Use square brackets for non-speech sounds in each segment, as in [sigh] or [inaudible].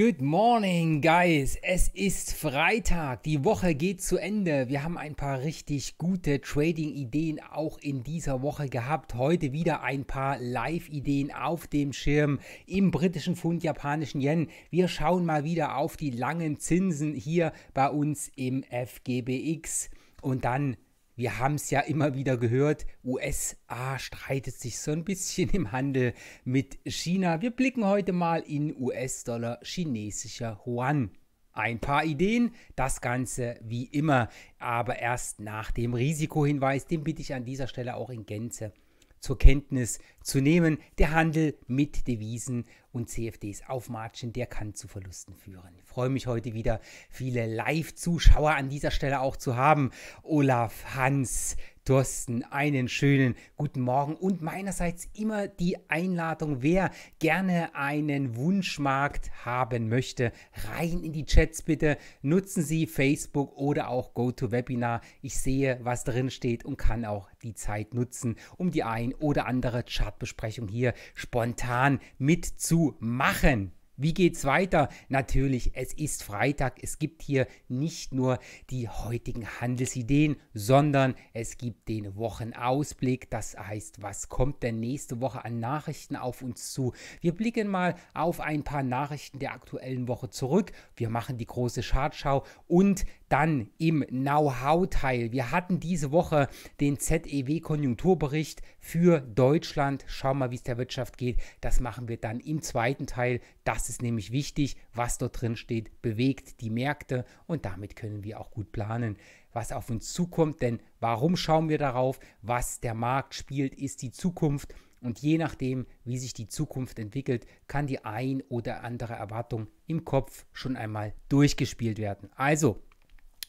Good morning, guys. Es ist Freitag. Die Woche geht zu Ende. Wir haben ein paar richtig gute Trading-Ideen auch in dieser Woche gehabt. Heute wieder ein paar Live-Ideen auf dem Schirm im britischen Pfund, japanischen Yen. Wir schauen mal wieder auf die langen Zinsen hier bei uns im FGBX. Und dann wir haben es ja immer wieder gehört, USA streitet sich so ein bisschen [laughs] im Handel mit China. Wir blicken heute mal in US-Dollar chinesischer Yuan. Ein paar Ideen, das Ganze wie immer, aber erst nach dem Risikohinweis, den bitte ich an dieser Stelle auch in Gänze zur Kenntnis zu nehmen. Der Handel mit Devisen und CFDs aufmatschen, der kann zu Verlusten führen. Ich freue mich heute wieder, viele Live-Zuschauer an dieser Stelle auch zu haben. Olaf, Hans, Thorsten, einen schönen guten Morgen und meinerseits immer die Einladung, wer gerne einen Wunschmarkt haben möchte, rein in die Chats bitte. Nutzen Sie Facebook oder auch GoToWebinar. Ich sehe, was drin steht und kann auch die Zeit nutzen, um die ein oder andere Chartbesprechung hier spontan mitzumachen. Wie geht's weiter? Natürlich, es ist Freitag. Es gibt hier nicht nur die heutigen Handelsideen, sondern es gibt den Wochenausblick. Das heißt, was kommt denn nächste Woche an Nachrichten auf uns zu? Wir blicken mal auf ein paar Nachrichten der aktuellen Woche zurück. Wir machen die große Chartschau und dann im Know-how-Teil. Wir hatten diese Woche den ZEW-Konjunkturbericht für Deutschland. Schau mal, wie es der Wirtschaft geht. Das machen wir dann im zweiten Teil. Das ist nämlich wichtig, was dort drin steht, bewegt die Märkte und damit können wir auch gut planen was auf uns zukommt. Denn warum schauen wir darauf? Was der Markt spielt, ist die Zukunft. Und je nachdem, wie sich die Zukunft entwickelt, kann die ein oder andere Erwartung im Kopf schon einmal durchgespielt werden. Also,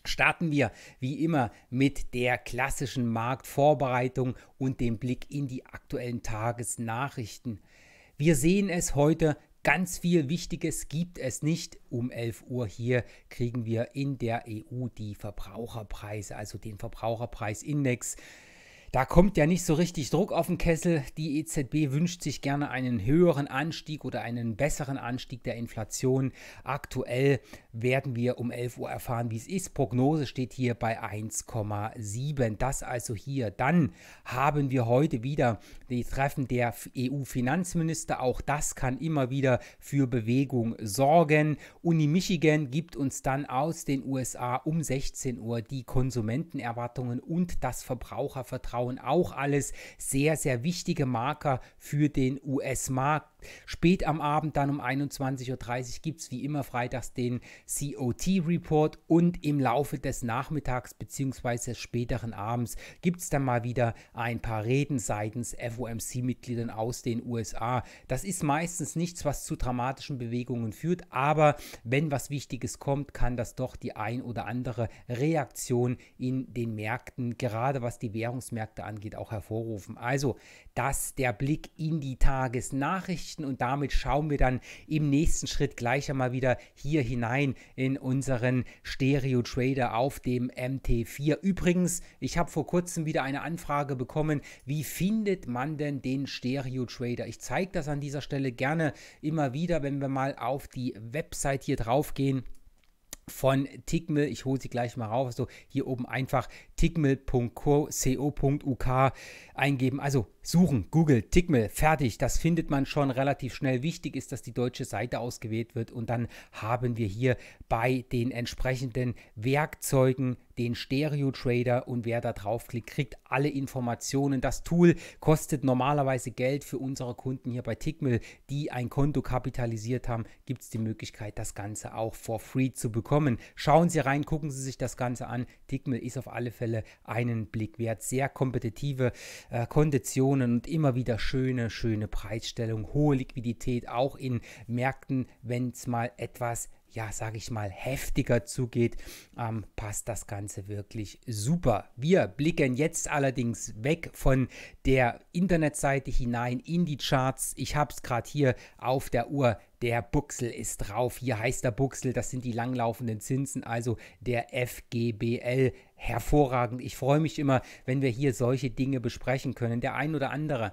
Starten wir wie immer mit der klassischen Marktvorbereitung und dem Blick in die aktuellen Tagesnachrichten. Wir sehen es heute, ganz viel Wichtiges gibt es nicht. Um 11 Uhr hier kriegen wir in der EU die Verbraucherpreise, also den Verbraucherpreisindex. Da kommt ja nicht so richtig Druck auf den Kessel. Die EZB wünscht sich gerne einen höheren Anstieg oder einen besseren Anstieg der Inflation. Aktuell werden wir um 11 Uhr erfahren, wie es ist. Prognose steht hier bei 1,7. Das also hier. Dann haben wir heute wieder die Treffen der EU-Finanzminister. Auch das kann immer wieder für Bewegung sorgen. Uni Michigan gibt uns dann aus den USA um 16 Uhr die Konsumentenerwartungen und das Verbrauchervertrauen. Auch alles sehr, sehr wichtige Marker für den US-Markt Spät am Abend, dann um 21.30 Uhr, gibt es wie immer freitags den COT-Report und im Laufe des Nachmittags bzw. des späteren Abends gibt es dann mal wieder ein paar Reden seitens FOMC-Mitgliedern aus den USA. Das ist meistens nichts, was zu dramatischen Bewegungen führt, aber wenn was Wichtiges kommt, kann das doch die ein oder andere Reaktion in den Märkten, gerade was die Währungsmärkte angeht, auch hervorrufen. Also das der Blick in die Tagesnachrichten und damit schauen wir dann im nächsten Schritt gleich einmal wieder hier hinein in unseren Stereo Trader auf dem MT4. Übrigens, ich habe vor kurzem wieder eine Anfrage bekommen, wie findet man denn den Stereo Trader? Ich zeige das an dieser Stelle gerne immer wieder, wenn wir mal auf die Website hier drauf gehen von Tickmill. Ich hole sie gleich mal rauf. So, hier oben einfach tickmill.co.uk eingeben. Also suchen, Google, Tickmill, fertig. Das findet man schon relativ schnell. Wichtig ist, dass die deutsche Seite ausgewählt wird und dann haben wir hier bei den entsprechenden Werkzeugen den Stereo-Trader und wer da draufklickt, kriegt alle Informationen. Das Tool kostet normalerweise Geld für unsere Kunden hier bei Tickmill, die ein Konto kapitalisiert haben, gibt es die Möglichkeit, das Ganze auch for free zu bekommen. Schauen Sie rein, gucken Sie sich das Ganze an. Tickmill ist auf alle Fälle einen Blick wert. Sehr kompetitive äh, Konditionen und immer wieder schöne, schöne Preisstellung, hohe Liquidität, auch in Märkten, wenn es mal etwas ja, sage ich mal, heftiger zugeht, ähm, passt das Ganze wirklich super. Wir blicken jetzt allerdings weg von der Internetseite hinein in die Charts. Ich habe es gerade hier auf der Uhr. Der Buchsel ist drauf. Hier heißt der Buchsel, das sind die langlaufenden Zinsen, also der FGBL. Hervorragend. Ich freue mich immer, wenn wir hier solche Dinge besprechen können. Der ein oder andere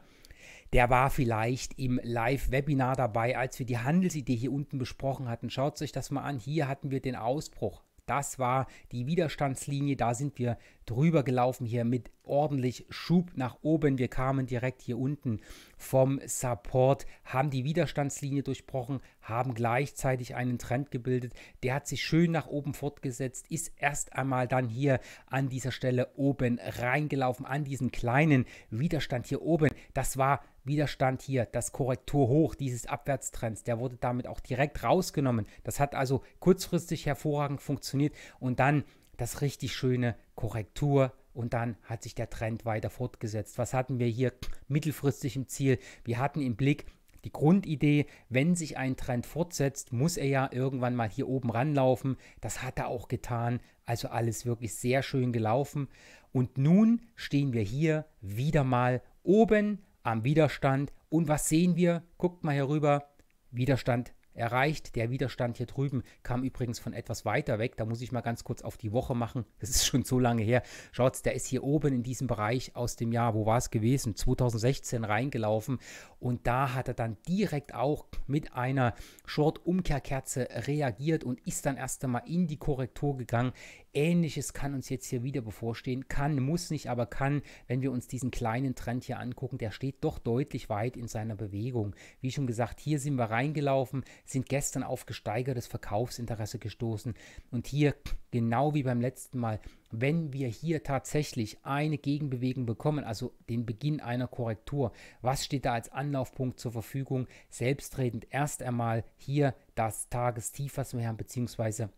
der war vielleicht im Live-Webinar dabei, als wir die Handelsidee hier unten besprochen hatten. Schaut euch das mal an. Hier hatten wir den Ausbruch. Das war die Widerstandslinie, da sind wir drüber gelaufen hier mit ordentlich Schub nach oben. Wir kamen direkt hier unten vom Support, haben die Widerstandslinie durchbrochen, haben gleichzeitig einen Trend gebildet. Der hat sich schön nach oben fortgesetzt, ist erst einmal dann hier an dieser Stelle oben reingelaufen, an diesen kleinen Widerstand hier oben. Das war Widerstand hier, das Korrekturhoch dieses Abwärtstrends, der wurde damit auch direkt rausgenommen. Das hat also kurzfristig hervorragend funktioniert und dann das richtig schöne Korrektur und dann hat sich der Trend weiter fortgesetzt. Was hatten wir hier mittelfristig im Ziel? Wir hatten im Blick die Grundidee, wenn sich ein Trend fortsetzt, muss er ja irgendwann mal hier oben ranlaufen. Das hat er auch getan. Also alles wirklich sehr schön gelaufen. Und nun stehen wir hier wieder mal oben am Widerstand. Und was sehen wir? Guckt mal hier rüber. Widerstand erreicht. Der Widerstand hier drüben kam übrigens von etwas weiter weg. Da muss ich mal ganz kurz auf die Woche machen. Das ist schon so lange her. Schaut, der ist hier oben in diesem Bereich aus dem Jahr, wo war es gewesen? 2016 reingelaufen. Und da hat er dann direkt auch mit einer Short-Umkehrkerze reagiert und ist dann erst einmal in die Korrektur gegangen. Ähnliches kann uns jetzt hier wieder bevorstehen. Kann, muss nicht, aber kann, wenn wir uns diesen kleinen Trend hier angucken, der steht doch deutlich weit in seiner Bewegung. Wie schon gesagt, hier sind wir reingelaufen, sind gestern auf gesteigertes Verkaufsinteresse gestoßen und hier genau wie beim letzten Mal, wenn wir hier tatsächlich eine Gegenbewegung bekommen, also den Beginn einer Korrektur, was steht da als Anlaufpunkt zur Verfügung? Selbstredend erst einmal hier das Tagestief, was wir haben, beziehungsweise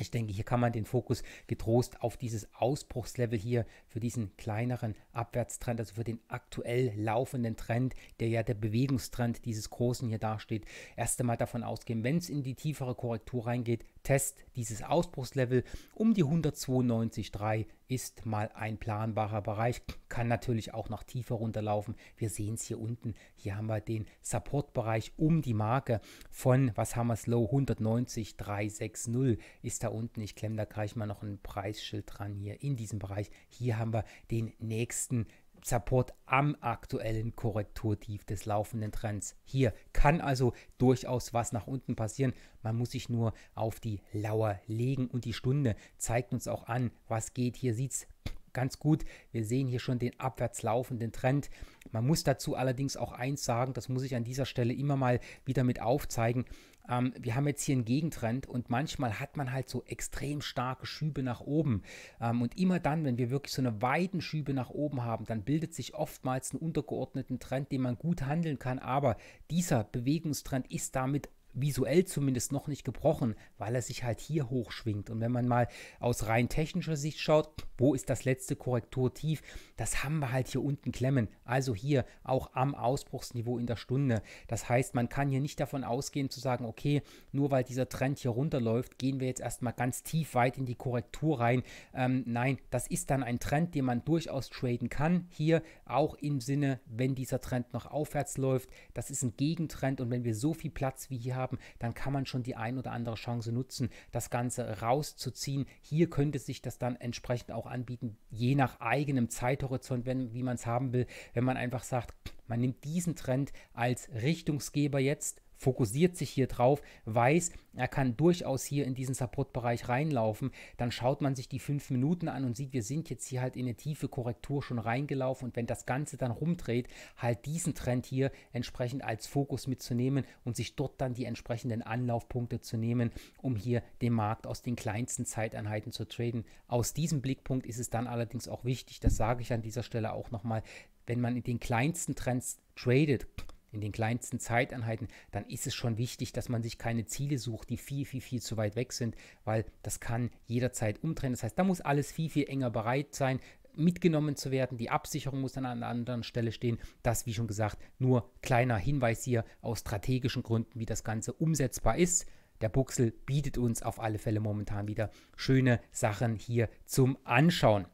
ich denke, hier kann man den Fokus getrost auf dieses Ausbruchslevel hier für diesen kleineren Abwärtstrend, also für den aktuell laufenden Trend, der ja der Bewegungstrend dieses großen hier dasteht, erst einmal davon ausgehen, wenn es in die tiefere Korrektur reingeht, Test dieses Ausbruchslevel um die 192,3 ist mal ein planbarer Bereich. Kann natürlich auch noch tiefer runterlaufen. Wir sehen es hier unten. Hier haben wir den Supportbereich um die Marke von, was haben wir, Slow 190,360 ist da unten. Ich klemme da gleich mal noch ein Preisschild dran hier in diesem Bereich. Hier haben wir den nächsten Support am aktuellen Korrekturtief des laufenden Trends. Hier kann also durchaus was nach unten passieren. Man muss sich nur auf die Lauer legen und die Stunde zeigt uns auch an, was geht. Hier sieht es ganz gut. Wir sehen hier schon den abwärts laufenden Trend. Man muss dazu allerdings auch eins sagen, das muss ich an dieser Stelle immer mal wieder mit aufzeigen ähm, wir haben jetzt hier einen Gegentrend und manchmal hat man halt so extrem starke Schübe nach oben. Ähm, und immer dann, wenn wir wirklich so eine weiten Schübe nach oben haben, dann bildet sich oftmals einen untergeordneten Trend, den man gut handeln kann. Aber dieser Bewegungstrend ist damit visuell zumindest noch nicht gebrochen, weil er sich halt hier hochschwingt. Und wenn man mal aus rein technischer Sicht schaut, wo ist das letzte Korrekturtief? Das haben wir halt hier unten klemmen. Also hier auch am Ausbruchsniveau in der Stunde. Das heißt, man kann hier nicht davon ausgehen zu sagen, okay, nur weil dieser Trend hier runterläuft, gehen wir jetzt erstmal ganz tief weit in die Korrektur rein. Ähm, nein, das ist dann ein Trend, den man durchaus traden kann. Hier auch im Sinne, wenn dieser Trend noch aufwärts läuft. Das ist ein Gegentrend und wenn wir so viel Platz wie hier haben, haben, dann kann man schon die ein oder andere Chance nutzen, das Ganze rauszuziehen. Hier könnte sich das dann entsprechend auch anbieten, je nach eigenem Zeithorizont, wenn, wie man es haben will, wenn man einfach sagt, man nimmt diesen Trend als Richtungsgeber jetzt fokussiert sich hier drauf, weiß, er kann durchaus hier in diesen Supportbereich reinlaufen. Dann schaut man sich die fünf Minuten an und sieht, wir sind jetzt hier halt in eine tiefe Korrektur schon reingelaufen. Und wenn das Ganze dann rumdreht, halt diesen Trend hier entsprechend als Fokus mitzunehmen und sich dort dann die entsprechenden Anlaufpunkte zu nehmen, um hier den Markt aus den kleinsten Zeiteinheiten zu traden. Aus diesem Blickpunkt ist es dann allerdings auch wichtig, das sage ich an dieser Stelle auch nochmal, wenn man in den kleinsten Trends tradet, in den kleinsten Zeiteinheiten, dann ist es schon wichtig, dass man sich keine Ziele sucht, die viel, viel, viel zu weit weg sind, weil das kann jederzeit umdrehen. Das heißt, da muss alles viel, viel enger bereit sein, mitgenommen zu werden. Die Absicherung muss dann an einer anderen Stelle stehen. Das, wie schon gesagt, nur kleiner Hinweis hier aus strategischen Gründen, wie das Ganze umsetzbar ist. Der Buchsel bietet uns auf alle Fälle momentan wieder schöne Sachen hier zum Anschauen.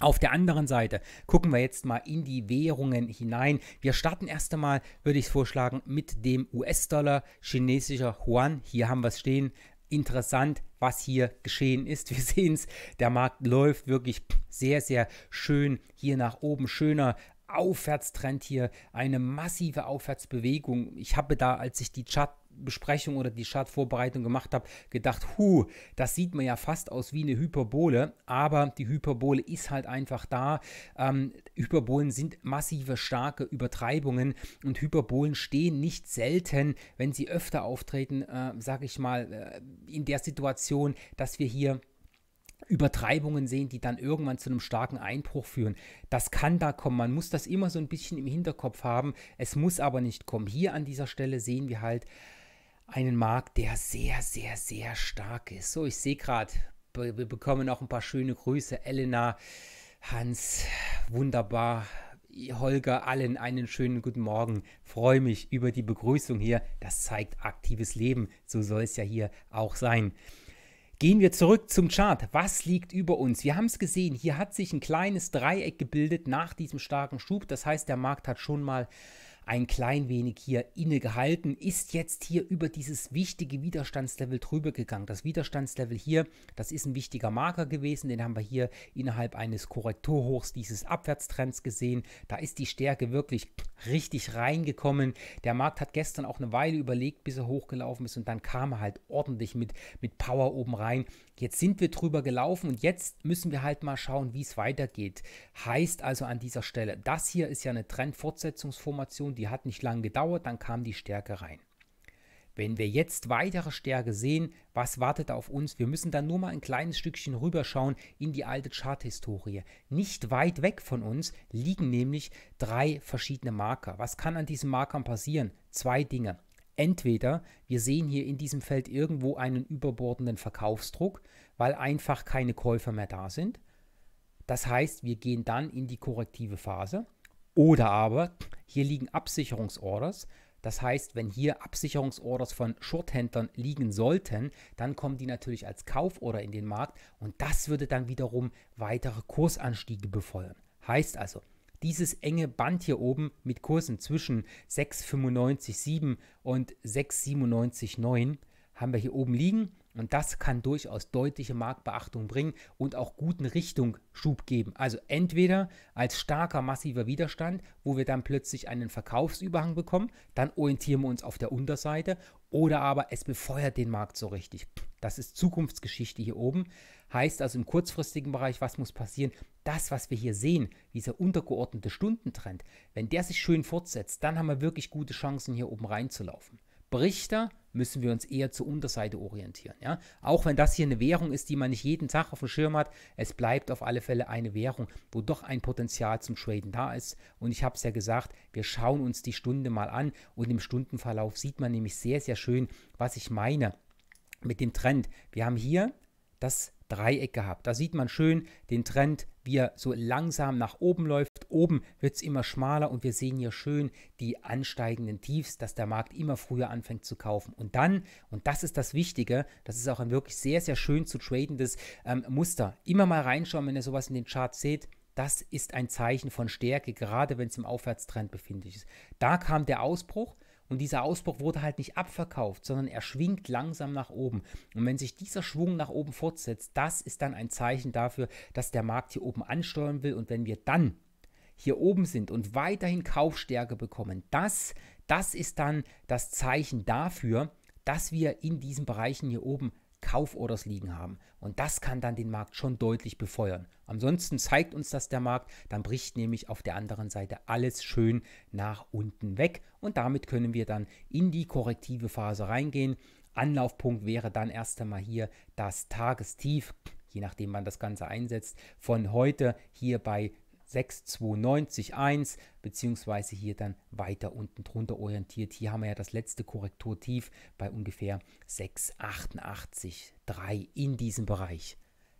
Auf der anderen Seite gucken wir jetzt mal in die Währungen hinein. Wir starten erst einmal, würde ich vorschlagen, mit dem US-Dollar, chinesischer Yuan. Hier haben wir es stehen. Interessant, was hier geschehen ist. [laughs] Wir sehen es, der Markt läuft wirklich sehr, sehr schön hier nach oben. Schöner Aufwärtstrend hier, eine massive Aufwärtsbewegung. Ich habe da, als ich die Chart Besprechung oder die Chartvorbereitung gemacht habe, gedacht, hu, das sieht man ja fast aus wie eine Hyperbole, aber die Hyperbole ist halt einfach da. Ähm, Hyperbolen sind massive, starke Übertreibungen und Hyperbolen stehen nicht selten, wenn sie öfter auftreten, äh, sage ich mal, äh, in der Situation, dass wir hier Übertreibungen sehen, die dann irgendwann zu einem starken Einbruch führen. Das kann da kommen. Man muss das immer so ein bisschen im Hinterkopf haben. Es muss aber nicht kommen. Hier an dieser Stelle sehen wir halt einen Markt, der sehr, sehr, sehr stark ist. So, ich sehe gerade, wir bekommen auch ein paar schöne Grüße. Elena, Hans, wunderbar. Holger, allen einen schönen guten Morgen. Freue mich über die Begrüßung hier. Das zeigt aktives Leben. So soll es ja hier auch sein. Gehen wir zurück zum Chart. Was liegt über uns? Wir haben es gesehen, hier hat sich ein kleines Dreieck gebildet nach diesem starken Schub. Das heißt, der Markt hat schon mal ein klein wenig hier innegehalten, ist jetzt hier über dieses wichtige Widerstandslevel drüber gegangen. Das Widerstandslevel hier, das ist ein wichtiger Marker gewesen, den haben wir hier innerhalb eines Korrekturhochs dieses Abwärtstrends gesehen. Da ist die Stärke wirklich richtig reingekommen. Der Markt hat gestern auch eine Weile überlegt, bis er hochgelaufen ist und dann kam er halt ordentlich mit, mit Power oben rein. Jetzt sind wir drüber gelaufen und jetzt müssen wir halt mal schauen, wie es weitergeht. Heißt also an dieser Stelle, das hier ist ja eine Trendfortsetzungsformation, die hat nicht lange gedauert, dann kam die Stärke rein. Wenn wir jetzt weitere Stärke sehen, was wartet auf uns? Wir müssen dann nur mal ein kleines Stückchen rüberschauen in die alte Charthistorie. Nicht weit weg von uns liegen nämlich drei verschiedene Marker. Was kann an diesen Markern passieren? Zwei Dinge. Entweder wir sehen hier in diesem Feld irgendwo einen überbordenden Verkaufsdruck, weil einfach keine Käufer mehr da sind. Das heißt, wir gehen dann in die korrektive Phase. Oder aber hier liegen Absicherungsorders. Das heißt, wenn hier Absicherungsorders von Shorthändlern liegen sollten, dann kommen die natürlich als Kauforder in den Markt und das würde dann wiederum weitere Kursanstiege befeuern. Heißt also, dieses enge Band hier oben mit Kursen zwischen 6,95,7 und 6,97,9 haben wir hier oben liegen. Und das kann durchaus deutliche Marktbeachtung bringen und auch guten Richtungsschub geben. Also entweder als starker massiver Widerstand, wo wir dann plötzlich einen Verkaufsüberhang bekommen, dann orientieren wir uns auf der Unterseite oder aber es befeuert den Markt so richtig. Das ist Zukunftsgeschichte hier oben. Heißt also im kurzfristigen Bereich, was muss passieren? Das, was wir hier sehen, dieser untergeordnete Stundentrend, wenn der sich schön fortsetzt, dann haben wir wirklich gute Chancen, hier oben reinzulaufen. Brichter müssen wir uns eher zur Unterseite orientieren. Ja? Auch wenn das hier eine Währung ist, die man nicht jeden Tag auf dem Schirm hat, es bleibt auf alle Fälle eine Währung, wo doch ein Potenzial zum Traden da ist. Und ich habe es ja gesagt, wir schauen uns die Stunde mal an und im Stundenverlauf sieht man nämlich sehr, sehr schön, was ich meine mit dem Trend. Wir haben hier das Dreieck gehabt. Da sieht man schön den Trend, wie er so langsam nach oben läuft. Oben wird es immer schmaler und wir sehen hier schön die ansteigenden Tiefs, dass der Markt immer früher anfängt zu kaufen. Und dann, und das ist das Wichtige, das ist auch ein wirklich sehr, sehr schön zu tradendes ähm, Muster. Immer mal reinschauen, wenn ihr sowas in den Charts seht. Das ist ein Zeichen von Stärke, gerade wenn es im Aufwärtstrend befindlich ist. Da kam der Ausbruch, und dieser Ausbruch wurde halt nicht abverkauft, sondern er schwingt langsam nach oben. Und wenn sich dieser Schwung nach oben fortsetzt, das ist dann ein Zeichen dafür, dass der Markt hier oben ansteuern will. Und wenn wir dann hier oben sind und weiterhin Kaufstärke bekommen, das, das ist dann das Zeichen dafür, dass wir in diesen Bereichen hier oben Kauforders liegen haben. Und das kann dann den Markt schon deutlich befeuern. Ansonsten zeigt uns das der Markt, dann bricht nämlich auf der anderen Seite alles schön nach unten weg. Und damit können wir dann in die korrektive Phase reingehen. Anlaufpunkt wäre dann erst einmal hier das Tagestief je nachdem man das Ganze einsetzt, von heute hier bei 6,291 beziehungsweise hier dann weiter unten drunter orientiert. Hier haben wir ja das letzte Korrekturtief bei ungefähr 6,88,3 in diesem Bereich.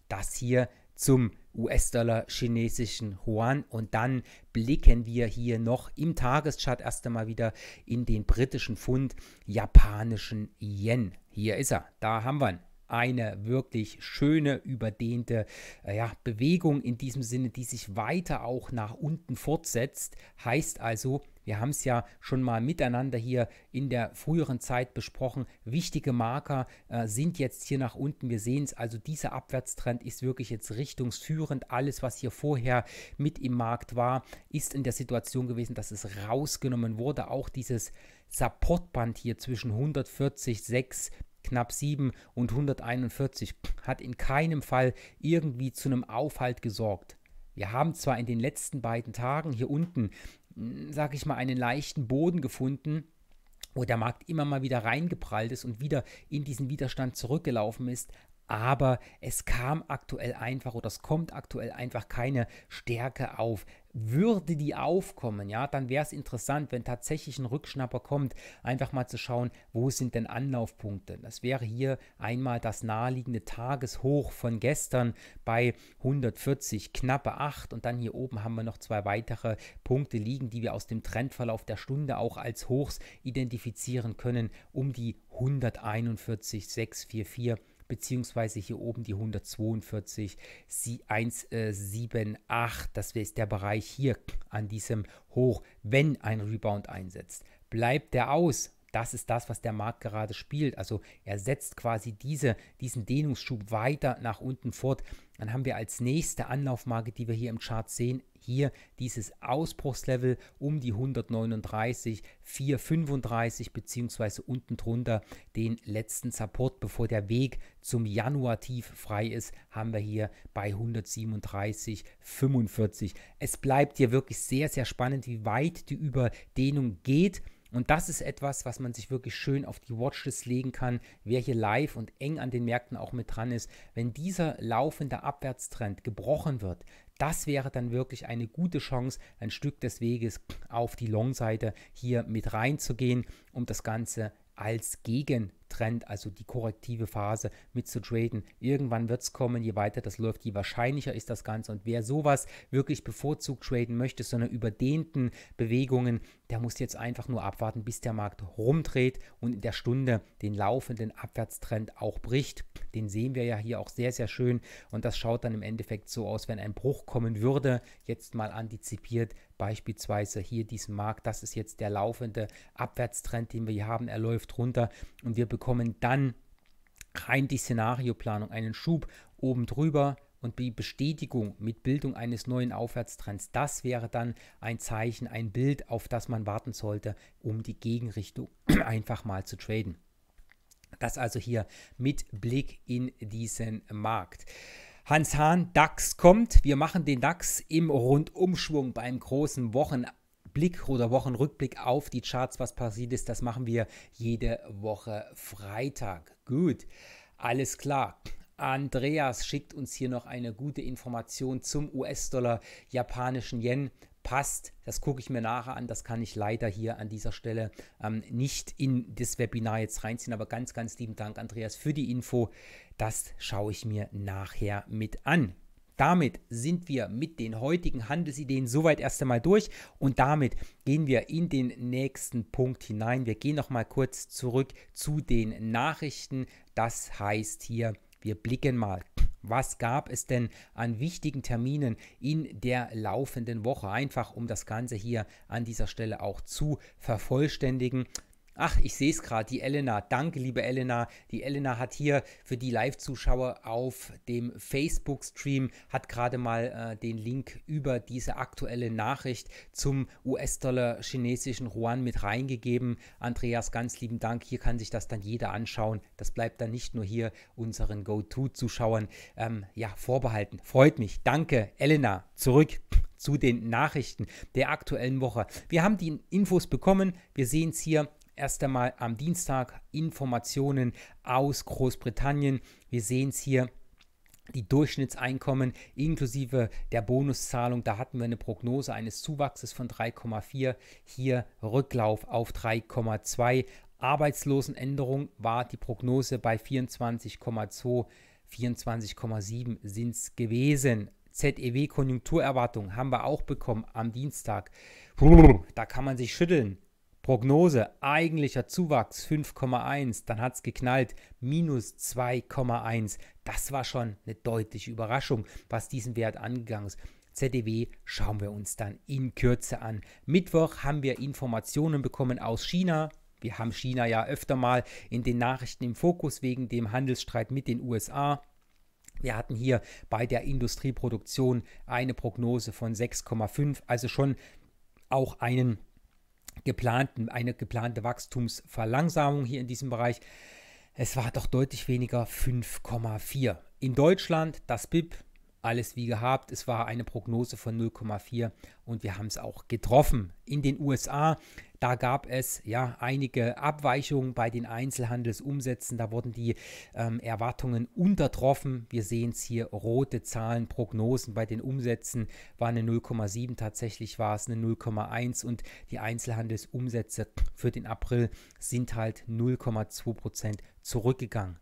Das hier zum US-Dollar chinesischen Yuan und dann blicken wir hier noch im Tageschart erst einmal wieder in den britischen Pfund japanischen Yen. Hier ist er, da haben wir ihn eine wirklich schöne, überdehnte äh, ja, Bewegung in diesem Sinne, die sich weiter auch nach unten fortsetzt. Heißt also, wir haben es ja schon mal miteinander hier in der früheren Zeit besprochen. Wichtige Marker äh, sind jetzt hier nach unten. Wir sehen es also, dieser Abwärtstrend ist wirklich jetzt richtungsführend. Alles, was hier vorher mit im Markt war, ist in der Situation gewesen, dass es rausgenommen wurde. Auch dieses Supportband hier zwischen 140,6 knapp 7 und 141 hat in keinem Fall irgendwie zu einem Aufhalt gesorgt. Wir haben zwar in den letzten beiden Tagen hier unten, hm, sag ich mal, einen leichten Boden gefunden, wo der Markt immer mal wieder reingeprallt ist und wieder in diesen Widerstand zurückgelaufen ist, aber es kam aktuell einfach oder es kommt aktuell einfach keine Stärke auf. Würde die aufkommen, ja, dann wäre es interessant, wenn tatsächlich ein Rückschnapper kommt, einfach mal zu schauen, wo sind denn Anlaufpunkte. Das wäre hier einmal das naheliegende Tageshoch von gestern bei 140, knappe 8 und dann hier oben haben wir noch zwei weitere Punkte liegen, die wir aus dem Trendverlauf der Stunde auch als Hochs identifizieren können, um die 141, 644 beziehungsweise hier oben die 142 178. Äh, das ist der Bereich hier an diesem Hoch, wenn ein Rebound einsetzt. Bleibt der aus, das ist das, was der Markt gerade spielt. Also er setzt quasi diese, diesen Dehnungsschub weiter nach unten fort. Dann haben wir als nächste Anlaufmarke, die wir hier im Chart sehen, hier dieses Ausbruchslevel um die 139, 435 beziehungsweise unten drunter den letzten Support, bevor der Weg zum Januar-Tief frei ist, haben wir hier bei 137, 45. Es bleibt hier wirklich sehr, sehr spannend, wie weit die Überdehnung geht. Und das ist etwas, was man sich wirklich schön auf die Watchlist legen kann, wer hier live und eng an den Märkten auch mit dran ist. Wenn dieser laufende Abwärtstrend gebrochen wird, das wäre dann wirklich eine gute Chance, ein Stück des Weges auf die Long-Seite hier mit reinzugehen, um das Ganze als Gegen Trend, also die korrektive Phase mit zu traden. Irgendwann wird es kommen, je weiter das läuft, je wahrscheinlicher ist das Ganze. Und wer sowas wirklich bevorzugt traden möchte, so eine überdehnten Bewegungen, der muss jetzt einfach nur abwarten, bis der Markt rumdreht und in der Stunde den laufenden Abwärtstrend auch bricht. Den sehen wir ja hier auch sehr, sehr schön. Und das schaut dann im Endeffekt so aus, wenn ein Bruch kommen würde, jetzt mal antizipiert, beispielsweise hier diesen Markt. Das ist jetzt der laufende Abwärtstrend, den wir hier haben. Er läuft runter und wir bekommen bekommen dann rein die Szenarioplanung einen Schub oben drüber und die Bestätigung mit Bildung eines neuen Aufwärtstrends, das wäre dann ein Zeichen, ein Bild, auf das man warten sollte, um die Gegenrichtung [clears throat] einfach mal zu traden. Das also hier mit Blick in diesen Markt. Hans Hahn, DAX kommt. Wir machen den DAX im Rundumschwung beim großen Wochenende. Blick oder Wochenrückblick auf die Charts, was passiert ist. Das machen wir jede Woche Freitag. Gut, alles klar. Andreas schickt uns hier noch eine gute Information zum US-Dollar, japanischen Yen passt. Das gucke ich mir nachher an. Das kann ich leider hier an dieser Stelle ähm, nicht in das Webinar jetzt reinziehen. Aber ganz, ganz lieben Dank, Andreas, für die Info. Das schaue ich mir nachher mit an. Damit sind wir mit den heutigen Handelsideen soweit erst einmal durch und damit gehen wir in den nächsten Punkt hinein. Wir gehen noch mal kurz zurück zu den Nachrichten. Das heißt hier, wir blicken mal was gab es denn an wichtigen Terminen in der laufenden Woche? Einfach um das Ganze hier an dieser Stelle auch zu vervollständigen. Ach, ich sehe es gerade, die Elena. Danke, liebe Elena. Die Elena hat hier für die Live-Zuschauer auf dem Facebook-Stream, hat gerade mal äh, den Link über diese aktuelle Nachricht zum US-Dollar chinesischen Yuan mit reingegeben. Andreas, ganz lieben Dank. Hier kann sich das dann jeder anschauen. Das bleibt dann nicht nur hier unseren Go-To-Zuschauern ähm, ja, vorbehalten. Freut mich. Danke, Elena. Zurück zu den Nachrichten der aktuellen Woche. Wir haben die Infos bekommen. Wir sehen es hier erst einmal am Dienstag Informationen aus Großbritannien. Wir sehen es hier die Durchschnittseinkommen inklusive der Bonuszahlung, da hatten wir eine Prognose eines Zuwachses von 3,4, hier Rücklauf auf 3,2. Arbeitslosenänderung war die Prognose bei 24,2, 24,7 sind es gewesen. ZEW-Konjunkturerwartung haben wir auch bekommen am Dienstag. Da kann man sich schütteln. Prognose, eigentlicher Zuwachs 5,1, dann hat es geknallt, minus 2,1. Das war schon eine deutliche Überraschung, was diesen Wert angegangen ist. ZDW schauen wir uns dann in Kürze an. Mittwoch haben wir Informationen bekommen aus China. Wir haben China ja öfter mal in den Nachrichten im Fokus wegen dem Handelsstreit mit den USA. Wir hatten hier bei der Industrieproduktion eine Prognose von 6,5, also schon auch einen geplanten, eine geplante Wachstumsverlangsamung hier in diesem Bereich. Es war doch deutlich weniger 5,4. In Deutschland das BIP alles wie gehabt. Es war eine Prognose von 0,4 und wir haben es auch getroffen. In den USA, da gab es ja einige Abweichungen bei den Einzelhandelsumsätzen. Da wurden die ähm, Erwartungen untertroffen. Wir sehen es hier, rote Zahlen, Prognosen bei den Umsätzen waren eine 0,7, tatsächlich war es eine 0,1 und die Einzelhandelsumsätze für den April sind halt 0,2 Prozent zurückgegangen.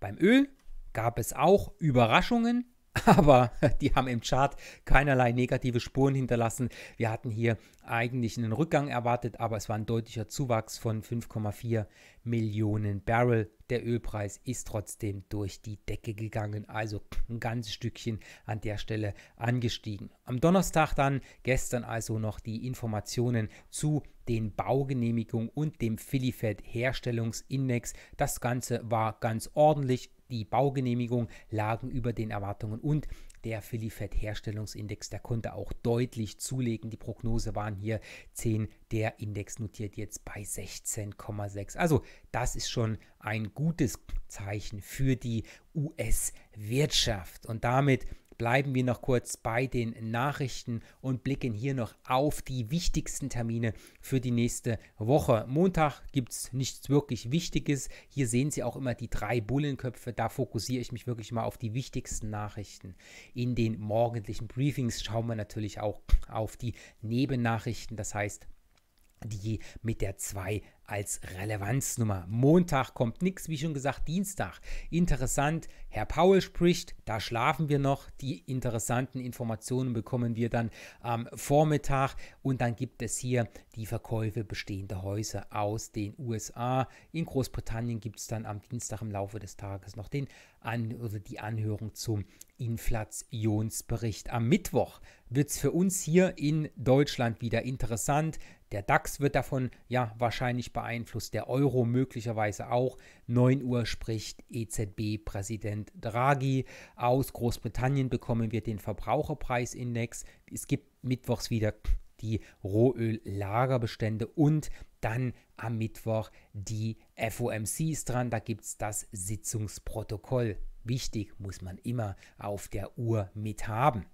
Beim Öl gab es auch Überraschungen [laughs] aber die haben im Chart keinerlei negative Spuren hinterlassen. Wir hatten hier eigentlich einen Rückgang erwartet, aber es war ein deutlicher Zuwachs von 5,4 Millionen Barrel. Der Ölpreis ist trotzdem durch die Decke gegangen, also ein ganzes Stückchen an der Stelle angestiegen. Am Donnerstag dann, gestern also noch die Informationen zu den Baugenehmigungen und dem Filifed Herstellungsindex. Das Ganze war ganz ordentlich, die Baugenehmigung lagen über den Erwartungen und der Filifed-Herstellungsindex, der konnte auch deutlich zulegen. Die Prognose waren hier 10, der Index notiert jetzt bei 16,6. Also das ist schon ein gutes Zeichen für die US-Wirtschaft. Und damit bleiben wir noch kurz bei den Nachrichten und blicken hier noch auf die wichtigsten Termine für die nächste Woche. Montag gibt es nichts wirklich Wichtiges. Hier sehen Sie auch immer die drei Bullenköpfe. Da fokussiere ich mich wirklich mal auf die wichtigsten Nachrichten. In den morgendlichen Briefings schauen wir natürlich auch auf die Nebennachrichten. Das heißt, die mit der 2 als Relevanznummer. Montag kommt nichts, wie schon gesagt, Dienstag. Interessant, Herr Paul spricht, da schlafen wir noch. Die interessanten Informationen bekommen wir dann am Vormittag. Und dann gibt es hier die Verkäufe bestehender Häuser aus den USA. In Großbritannien gibt es dann am Dienstag im Laufe des Tages noch den An oder die Anhörung zum Inflationsbericht. Am Mittwoch wird es für uns hier in Deutschland wieder interessant. Der DAX wird davon ja wahrscheinlich beeinflusst, der Euro möglicherweise auch. 9 Uhr spricht EZB-Präsident Draghi. Aus Großbritannien bekommen wir den Verbraucherpreisindex. Es gibt mittwochs wieder die Rohöllagerbestände und dann am Mittwoch die FOMCs dran. Da gibt es das Sitzungsprotokoll. Wichtig muss man immer auf der Uhr mit haben.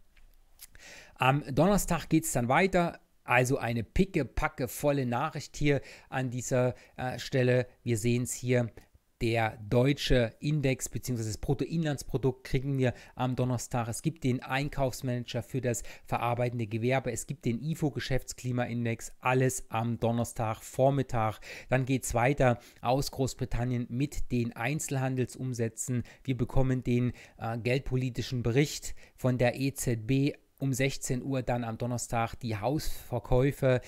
Am Donnerstag geht es dann weiter. Also eine pickepacke volle Nachricht hier an dieser äh, Stelle. Wir sehen es hier. Der deutsche Index bzw. das Bruttoinlandsprodukt kriegen wir am Donnerstag. Es gibt den Einkaufsmanager für das verarbeitende Gewerbe. Es gibt den IFO-Geschäftsklimaindex. Alles am Donnerstag Vormittag. Dann geht es weiter aus Großbritannien mit den Einzelhandelsumsätzen. Wir bekommen den äh, geldpolitischen Bericht von der EZB um 16 Uhr dann am Donnerstag die Hausverkäufe,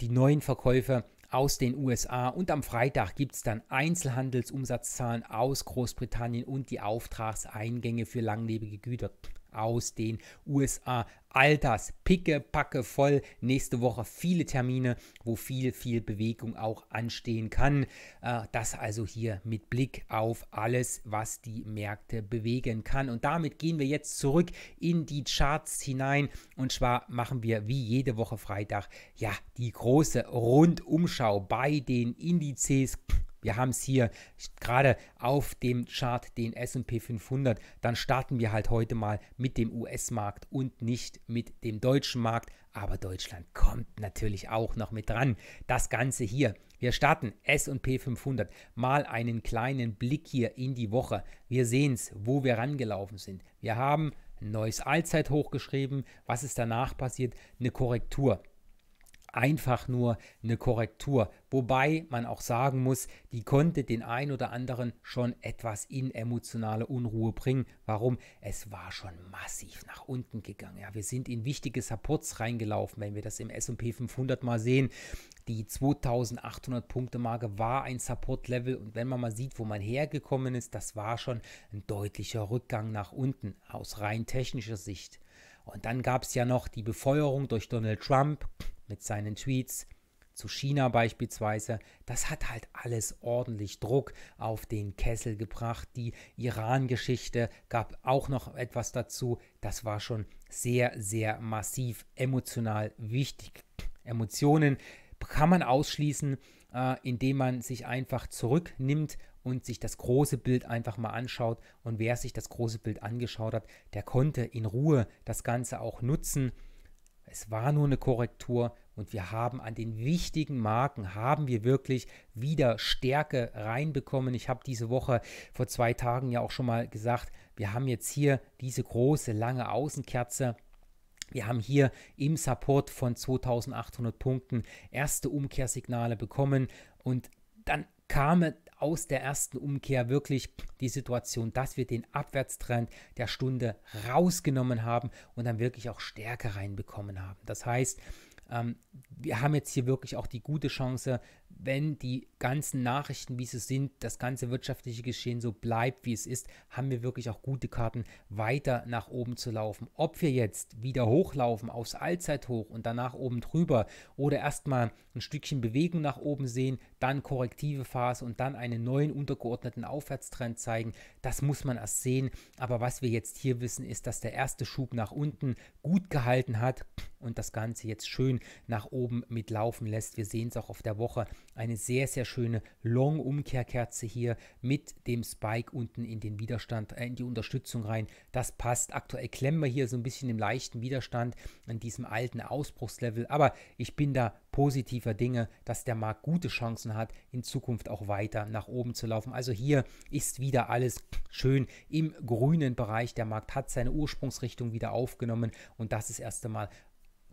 die neuen Verkäufe aus den USA und am Freitag gibt es dann Einzelhandelsumsatzzahlen aus Großbritannien und die Auftragseingänge für langlebige Güter aus den USA. All picke, packe voll. Nächste Woche viele Termine, wo viel, viel Bewegung auch anstehen kann. Äh, das also hier mit Blick auf alles, was die Märkte bewegen kann. Und damit gehen wir jetzt zurück in die Charts hinein. Und zwar machen wir wie jede Woche Freitag ja die große Rundumschau bei den Indizes wir haben es hier gerade auf dem Chart, den SP 500. Dann starten wir halt heute mal mit dem US-Markt und nicht mit dem deutschen Markt. Aber Deutschland kommt natürlich auch noch mit dran. Das Ganze hier. Wir starten SP 500. Mal einen kleinen Blick hier in die Woche. Wir sehen es, wo wir rangelaufen sind. Wir haben ein neues Allzeithoch geschrieben. Was ist danach passiert? Eine Korrektur einfach nur eine Korrektur. Wobei man auch sagen muss, die konnte den ein oder anderen schon etwas in emotionale Unruhe bringen. Warum? Es war schon massiv nach unten gegangen. Ja, wir sind in wichtige Supports reingelaufen, wenn wir das im S&P 500 mal sehen. Die 2800 Punkte Marke war ein Support Level und wenn man mal sieht, wo man hergekommen ist, das war schon ein deutlicher Rückgang nach unten aus rein technischer Sicht. Und dann gab es ja noch die Befeuerung durch Donald Trump mit seinen Tweets zu China beispielsweise, das hat halt alles ordentlich Druck auf den Kessel gebracht. Die Iran-Geschichte gab auch noch etwas dazu. Das war schon sehr, sehr massiv emotional wichtig. Emotionen kann man ausschließen, äh, indem man sich einfach zurücknimmt und sich das große Bild einfach mal anschaut. Und wer sich das große Bild angeschaut hat, der konnte in Ruhe das Ganze auch nutzen. Es war nur eine Korrektur, und wir haben an den wichtigen Marken, haben wir wirklich wieder Stärke reinbekommen. Ich habe diese Woche vor zwei Tagen ja auch schon mal gesagt, wir haben jetzt hier diese große, lange Außenkerze. Wir haben hier im Support von 2800 Punkten erste Umkehrsignale bekommen und dann kam aus der ersten Umkehr wirklich die Situation, dass wir den Abwärtstrend der Stunde rausgenommen haben und dann wirklich auch Stärke reinbekommen haben. Das heißt, ähm, wir haben jetzt hier wirklich auch die gute Chance, wenn die ganzen Nachrichten, wie sie sind, das ganze wirtschaftliche Geschehen so bleibt, wie es ist, haben wir wirklich auch gute Karten, weiter nach oben zu laufen. Ob wir jetzt wieder hochlaufen aufs Allzeithoch und danach oben drüber oder erstmal ein Stückchen Bewegung nach oben sehen, dann korrektive Phase und dann einen neuen untergeordneten Aufwärtstrend zeigen, das muss man erst sehen. Aber was wir jetzt hier wissen, ist, dass der erste Schub nach unten gut gehalten hat und das Ganze jetzt schön nach oben mitlaufen lässt. Wir sehen es auch auf der Woche. Eine sehr, sehr schöne Long-Umkehrkerze hier mit dem Spike unten in den Widerstand, äh, in die Unterstützung rein. Das passt. Aktuell klemmen wir hier so ein bisschen im leichten Widerstand an diesem alten Ausbruchslevel. Aber ich bin da positiver Dinge, dass der Markt gute Chancen hat, in Zukunft auch weiter nach oben zu laufen. Also hier ist wieder alles schön im grünen Bereich. Der Markt hat seine Ursprungsrichtung wieder aufgenommen und das ist erst einmal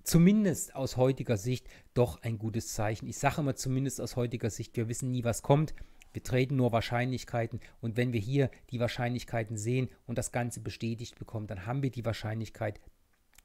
zumindest aus heutiger Sicht doch ein gutes Zeichen. Ich sage immer zumindest aus heutiger Sicht, wir wissen nie, was kommt. Wir treten nur Wahrscheinlichkeiten und wenn wir hier die Wahrscheinlichkeiten sehen und das Ganze bestätigt bekommen, dann haben wir die Wahrscheinlichkeit,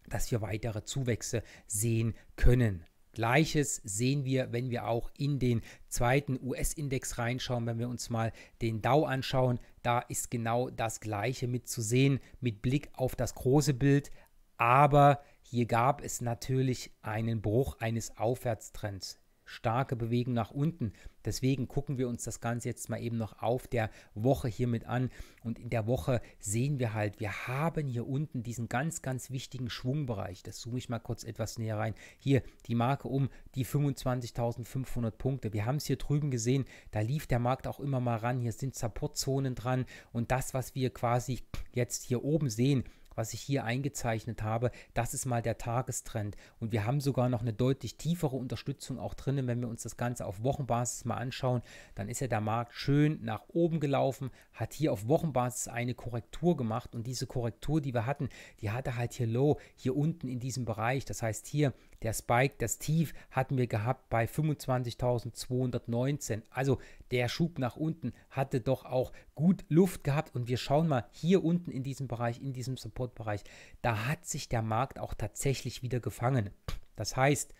dass wir weitere Zuwächse sehen können. Gleiches sehen wir, wenn wir auch in den zweiten US-Index reinschauen, wenn wir uns mal den Dow anschauen, da ist genau das Gleiche mit zu sehen, mit Blick auf das große Bild, aber hier gab es natürlich einen Bruch eines Aufwärtstrends. Starke Bewegung nach unten. Deswegen gucken wir uns das Ganze jetzt mal eben noch auf der Woche hiermit an. Und in der Woche sehen wir halt, wir haben hier unten diesen ganz, ganz wichtigen Schwungbereich. Das zoome ich mal kurz etwas näher rein. Hier die Marke um die 25.500 Punkte. Wir haben es hier drüben gesehen. Da lief der Markt auch immer mal ran. Hier sind Supportzonen dran. Und das, was wir quasi jetzt hier oben sehen, was ich hier eingezeichnet habe, das ist mal der Tagestrend. Und wir haben sogar noch eine deutlich tiefere Unterstützung auch drinnen. Wenn wir uns das Ganze auf Wochenbasis mal anschauen, dann ist ja der Markt schön nach oben gelaufen, hat hier auf Wochenbasis eine Korrektur gemacht und diese Korrektur, die wir hatten, die hatte halt hier low, hier unten in diesem Bereich. Das heißt, hier der Spike, das Tief hatten wir gehabt bei 25.219. Also der Schub nach unten hatte doch auch gut Luft gehabt. Und wir schauen mal hier unten in diesem Bereich, in diesem Supportbereich. da hat sich der Markt auch tatsächlich wieder gefangen. Das heißt,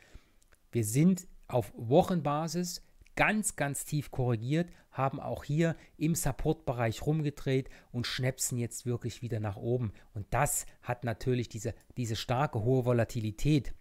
wir sind auf Wochenbasis ganz, ganz tief korrigiert, haben auch hier im Supportbereich rumgedreht und schnäpsen jetzt wirklich wieder nach oben. Und das hat natürlich diese, diese starke hohe Volatilität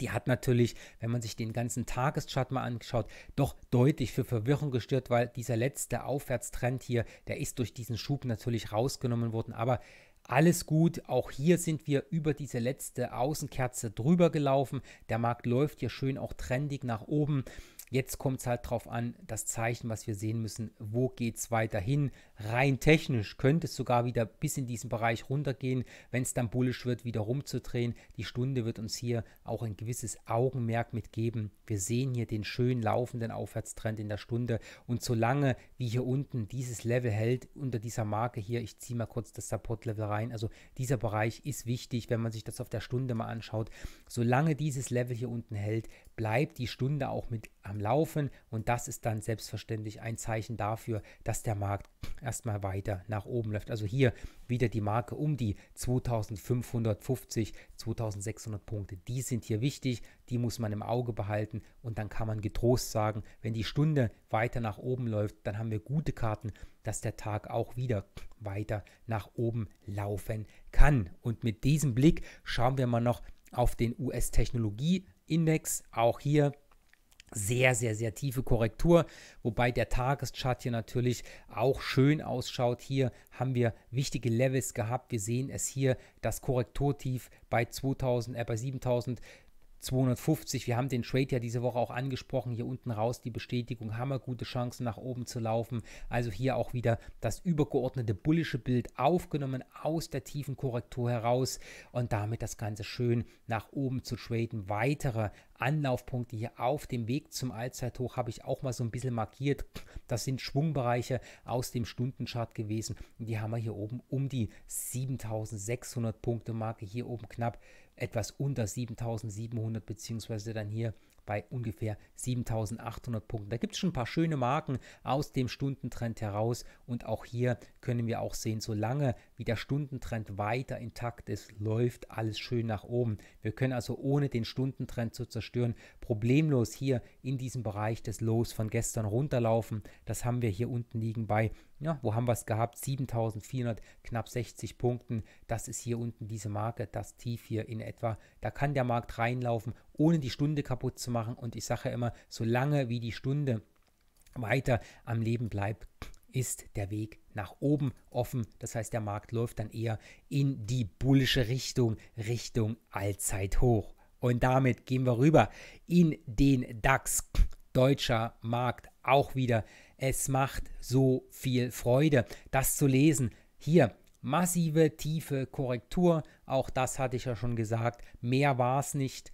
die hat natürlich, wenn man sich den ganzen Tageschart mal anschaut, doch deutlich für Verwirrung gestört, weil dieser letzte Aufwärtstrend hier, der ist durch diesen Schub natürlich rausgenommen worden. Aber alles gut, auch hier sind wir über diese letzte Außenkerze drüber gelaufen. Der Markt läuft hier schön auch trendig nach oben. Jetzt kommt es halt drauf an, das Zeichen, was wir sehen müssen, wo geht es weiter hin? Rein technisch könnte es sogar wieder bis in diesen Bereich runtergehen, wenn es dann bullisch wird, wieder rumzudrehen. Die Stunde wird uns hier auch ein gewisses Augenmerk mitgeben. Wir sehen hier den schön laufenden Aufwärtstrend in der Stunde und solange wie hier unten dieses Level hält, unter dieser Marke hier, ich ziehe mal kurz das Support-Level rein, also dieser Bereich ist wichtig, wenn man sich das auf der Stunde mal anschaut, solange dieses Level hier unten hält, bleibt die Stunde auch mit am Laufen und das ist dann selbstverständlich ein Zeichen dafür, dass der Markt erstmal weiter nach oben läuft. Also hier wieder die Marke um die 2550, 2600 Punkte. Die sind hier wichtig, die muss man im Auge behalten und dann kann man getrost sagen, wenn die Stunde weiter nach oben läuft, dann haben wir gute Karten, dass der Tag auch wieder weiter nach oben laufen kann. Und mit diesem Blick schauen wir mal noch auf den US-Technologie Index. Auch hier sehr, sehr, sehr tiefe Korrektur, wobei der Tageschart hier natürlich auch schön ausschaut. Hier haben wir wichtige Levels gehabt. Wir sehen es hier, das Korrekturtief bei 2000, äh, bei 7000. 250. Wir haben den Trade ja diese Woche auch angesprochen. Hier unten raus die Bestätigung. Haben wir gute Chancen nach oben zu laufen. Also hier auch wieder das übergeordnete bullische Bild aufgenommen aus der tiefen Korrektur heraus und damit das Ganze schön nach oben zu traden. Weitere Anlaufpunkte hier auf dem Weg zum Allzeithoch habe ich auch mal so ein bisschen markiert. Das sind Schwungbereiche aus dem Stundenchart gewesen. Die haben wir hier oben um die 7600 Punkte Marke, hier oben knapp etwas unter 7700 beziehungsweise dann hier bei ungefähr 7800 Punkten. Da gibt es schon ein paar schöne Marken aus dem Stundentrend heraus und auch hier können wir auch sehen, solange wie der Stundentrend weiter intakt ist, läuft alles schön nach oben. Wir können also ohne den Stundentrend zu zerstören problemlos hier in diesem Bereich des Lows von gestern runterlaufen. Das haben wir hier unten liegen bei ja, wo haben wir es gehabt? 7400, knapp 60 Punkten. Das ist hier unten diese Marke, das Tief hier in etwa. Da kann der Markt reinlaufen, ohne die Stunde kaputt zu machen. Und ich sage ja immer, solange wie die Stunde weiter am Leben bleibt, ist der Weg nach oben offen. Das heißt, der Markt läuft dann eher in die bullische Richtung, Richtung Allzeithoch. Und damit gehen wir rüber in den DAX. Deutscher Markt auch wieder es macht so viel Freude, das zu lesen. Hier, massive, tiefe Korrektur. Auch das hatte ich ja schon gesagt. Mehr war es nicht.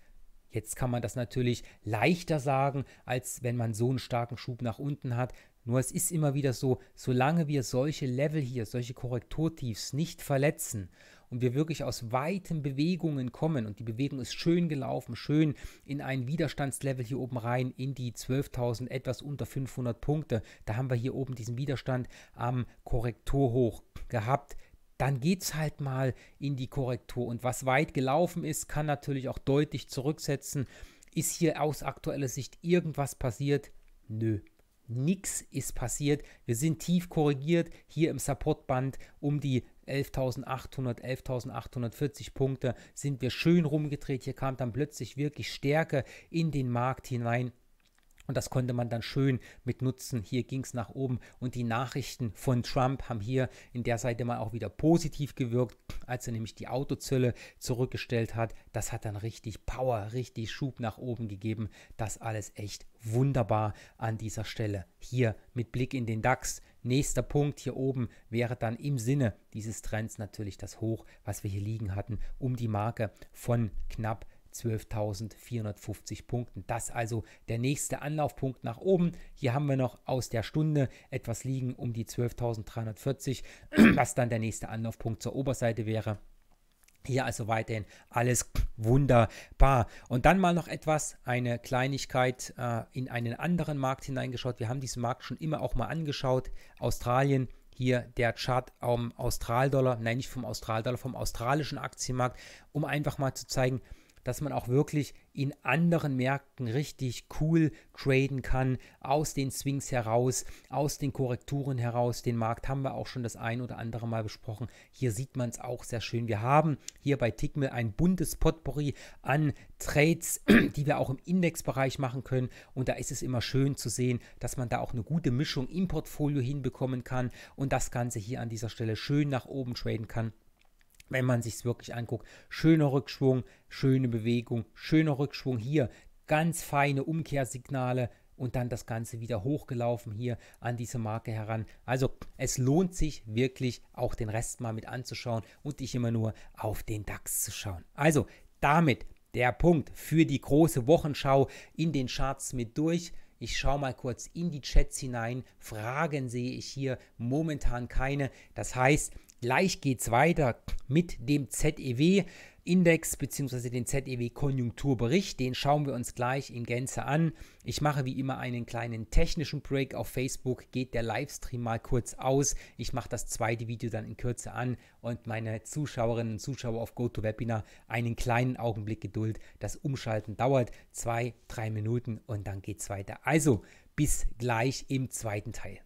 Jetzt kann man das natürlich leichter sagen, als wenn man so einen starken Schub nach unten hat. Nur es ist immer wieder so, solange wir solche Level hier, solche Korrekturtiefs nicht verletzen und wir wirklich aus weiten Bewegungen kommen und die Bewegung ist schön gelaufen, schön in ein Widerstandslevel hier oben rein, in die 12.000, etwas unter 500 Punkte, da haben wir hier oben diesen Widerstand am Korrekturhoch gehabt, dann geht es halt mal in die Korrektur. Und was weit gelaufen ist, kann natürlich auch deutlich zurücksetzen. Ist hier aus aktueller Sicht irgendwas passiert? Nö. nichts ist passiert. Wir sind tief korrigiert hier im Supportband um die 11.800, 11.840 Punkte sind wir schön rumgedreht. Hier kam dann plötzlich wirklich Stärke in den Markt hinein. Und das konnte man dann schön mit nutzen. Hier ging es nach oben. Und die Nachrichten von Trump haben hier in der Seite mal auch wieder positiv gewirkt, als er nämlich die Autozölle zurückgestellt hat. Das hat dann richtig Power, richtig Schub nach oben gegeben. Das alles echt wunderbar an dieser Stelle. Hier mit Blick in den DAX Nächster Punkt hier oben wäre dann im Sinne dieses Trends natürlich das Hoch, was wir hier liegen hatten, um die Marke von knapp 12.450 Punkten. Das also der nächste Anlaufpunkt nach oben. Hier haben wir noch aus der Stunde etwas liegen um die 12.340, [clears throat] was dann der nächste Anlaufpunkt zur Oberseite wäre. Hier also weiterhin alles wunderbar. Und dann mal noch etwas, eine Kleinigkeit äh, in einen anderen Markt hineingeschaut. Wir haben diesen Markt schon immer auch mal angeschaut. Australien, hier der Chart am Australdollar, nein, nicht vom Australdollar, vom australischen Aktienmarkt, um einfach mal zu zeigen, dass man auch wirklich in anderen Märkten richtig cool traden kann, aus den Swings heraus, aus den Korrekturen heraus. Den Markt haben wir auch schon das ein oder andere Mal besprochen. Hier sieht man es auch sehr schön. Wir haben hier bei Tickmill ein buntes Potpourri an Trades, [clears throat] die wir auch im Indexbereich machen können. Und da ist es immer schön zu sehen, dass man da auch eine gute Mischung im Portfolio hinbekommen kann und das Ganze hier an dieser Stelle schön nach oben traden kann wenn man sich es wirklich anguckt. Schöner Rückschwung, schöne Bewegung, schöner Rückschwung hier, ganz feine Umkehrsignale und dann das Ganze wieder hochgelaufen hier an diese Marke heran. Also es lohnt sich wirklich auch den Rest mal mit anzuschauen und nicht immer nur auf den DAX zu schauen. Also damit der Punkt für die große Wochenschau in den Charts mit durch. Ich schaue mal kurz in die Chats hinein. Fragen sehe ich hier momentan keine. Das heißt, Gleich geht's weiter mit dem ZEW-Index bzw. dem ZEW-Konjunkturbericht. Den schauen wir uns gleich in Gänze an. Ich mache wie immer einen kleinen technischen Break auf Facebook, geht der Livestream mal kurz aus. Ich mache das zweite Video dann in Kürze an und meine Zuschauerinnen und Zuschauer auf GoToWebinar einen kleinen Augenblick Geduld. Das Umschalten dauert zwei, drei Minuten und dann geht's weiter. Also bis gleich im zweiten Teil.